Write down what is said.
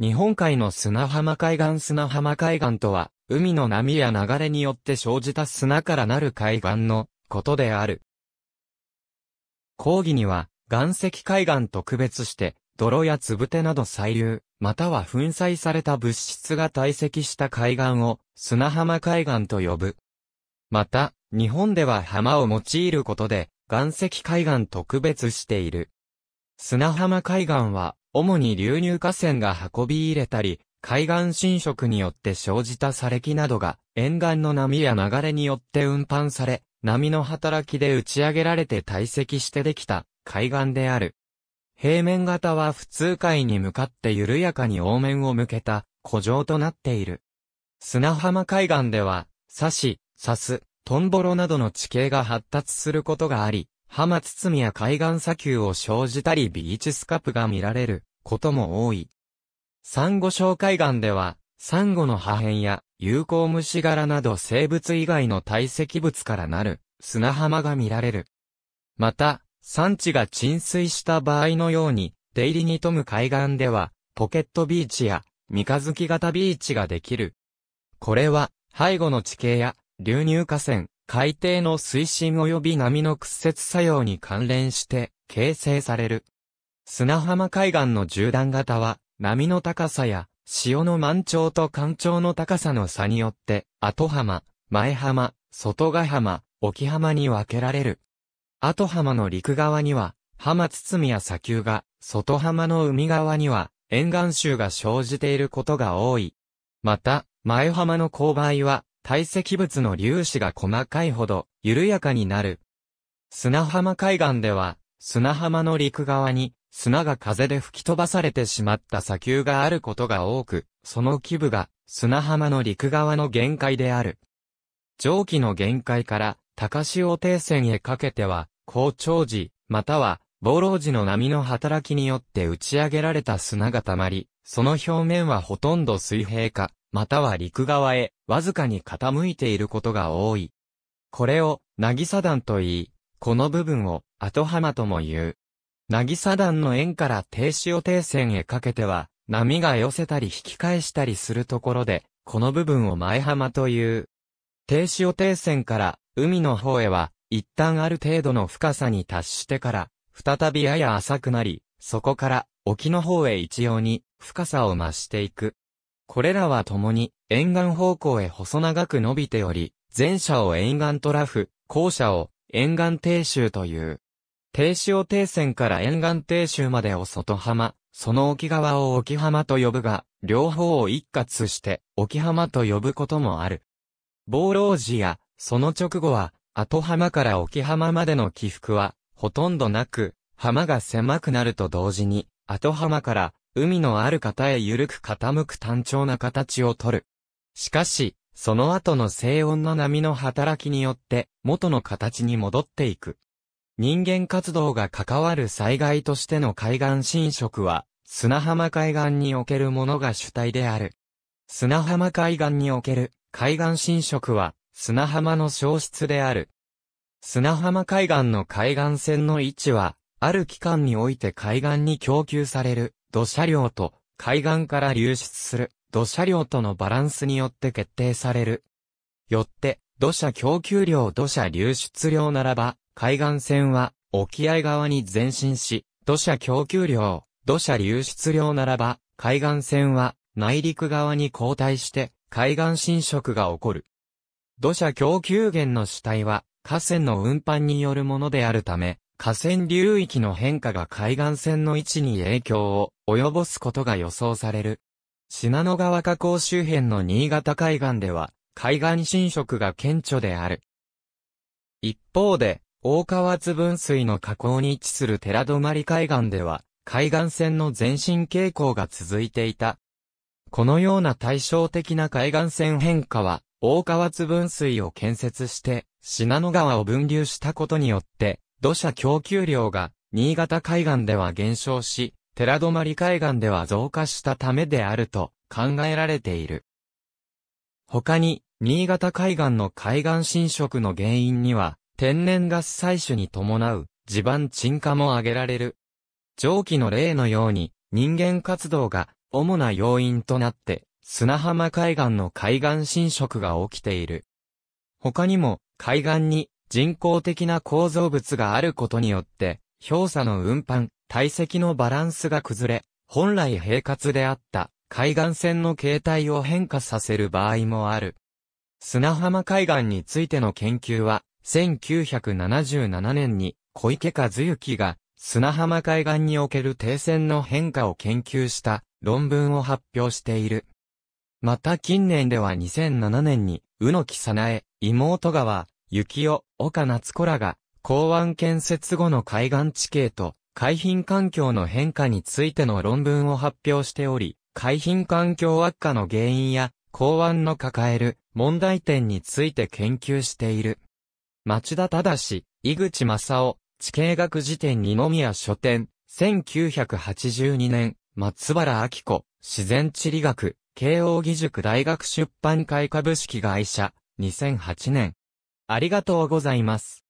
日本海の砂浜海岸砂浜海岸とは、海の波や流れによって生じた砂からなる海岸のことである。講義には、岩石海岸と区別して、泥やつぶてなど細流、または粉砕された物質が堆積した海岸を砂浜海岸と呼ぶ。また、日本では浜を用いることで、岩石海岸と区別している。砂浜海岸は主に流入河川が運び入れたり、海岸侵食によって生じた砂礫などが、沿岸の波や流れによって運搬され、波の働きで打ち上げられて堆積してできた海岸である。平面型は普通海に向かって緩やかに往面を向けた古城となっている。砂浜海岸では、サシ、サス、トンボロなどの地形が発達することがあり、浜堤や海岸砂丘を生じたりビーチスカプが見られることも多い。サンゴ礁海岸では、サンゴの破片や有効虫柄など生物以外の堆積物からなる砂浜が見られる。また、産地が浸水した場合のように、出入りに富む海岸では、ポケットビーチや三日月型ビーチができる。これは、背後の地形や流入河川、海底の水深及び波の屈折作用に関連して形成される。砂浜海岸の縦断型は、波の高さや潮の満潮と干潮の高さの差によって、後浜、前浜、外ヶ浜、沖浜に分けられる。後浜の陸側には、浜堤や砂丘が、外浜の海側には、沿岸州が生じていることが多い。また、前浜の勾配は、堆積物の粒子が細かいほど緩やかになる。砂浜海岸では、砂浜の陸側に砂が風で吹き飛ばされてしまった砂丘があることが多く、その基部が砂浜の陸側の限界である。蒸気の限界から高潮低線へかけては、高潮時、または暴浪時の波の働きによって打ち上げられた砂が溜まり、その表面はほとんど水平化。または陸側へ、わずかに傾いていることが多い。これを、渚段と言い、この部分を、後浜とも言う。渚段の円から低潮低線へかけては、波が寄せたり引き返したりするところで、この部分を前浜という。低潮低線から海の方へは、一旦ある程度の深さに達してから、再びやや浅くなり、そこから沖の方へ一様に深さを増していく。これらは共に沿岸方向へ細長く伸びており、前者を沿岸トラフ、後者を沿岸低周という。低潮低線から沿岸低周までを外浜、その沖側を沖浜と呼ぶが、両方を一括して沖浜と呼ぶこともある。暴浪寺や、その直後は、後浜から沖浜までの起伏は、ほとんどなく、浜が狭くなると同時に、後浜から海のある方へ緩く傾く単調な形をとる。しかし、その後の静音の波の働きによって元の形に戻っていく。人間活動が関わる災害としての海岸侵食は砂浜海岸におけるものが主体である。砂浜海岸における海岸侵食は砂浜の消失である。砂浜海岸の海岸線の位置はある期間において海岸に供給される土砂量と海岸から流出する土砂量とのバランスによって決定される。よって、土砂供給量土砂流出量ならば、海岸線は沖合側に前進し、土砂供給量、土砂流出量ならば、海岸線は内陸側に後退して、海岸侵食が起こる。土砂供給源の主体は、河川の運搬によるものであるため、河川流域の変化が海岸線の位置に影響を及ぼすことが予想される。信濃川河口周辺の新潟海岸では、海岸浸食が顕著である。一方で、大川津分水の河口に位置する寺泊海岸では、海岸線の前進傾向が続いていた。このような対照的な海岸線変化は、大川津分水を建設して、信濃川を分流したことによって、土砂供給量が、新潟海岸では減少し、寺泊海岸では増加したためであると考えられている。他に、新潟海岸の海岸侵食の原因には、天然ガス採取に伴う地盤沈下も挙げられる。上記の例のように、人間活動が主な要因となって、砂浜海岸の海岸侵食が起きている。他にも、海岸に人工的な構造物があることによって、氷砂の運搬、体積のバランスが崩れ、本来平滑であった海岸線の形態を変化させる場合もある。砂浜海岸についての研究は、1977年に小池和幸が砂浜海岸における定線の変化を研究した論文を発表している。また近年では2007年に、宇野木なえ、妹川、幸男、岡夏子らが、港湾建設後の海岸地形と、海浜環境の変化についての論文を発表しており、海浜環境悪化の原因や、港湾の抱える問題点について研究している。町田忠、井口正夫、地形学辞典二宮書店、1982年、松原明子、自然地理学、慶応義塾大学出版会株式会社、2008年。ありがとうございます。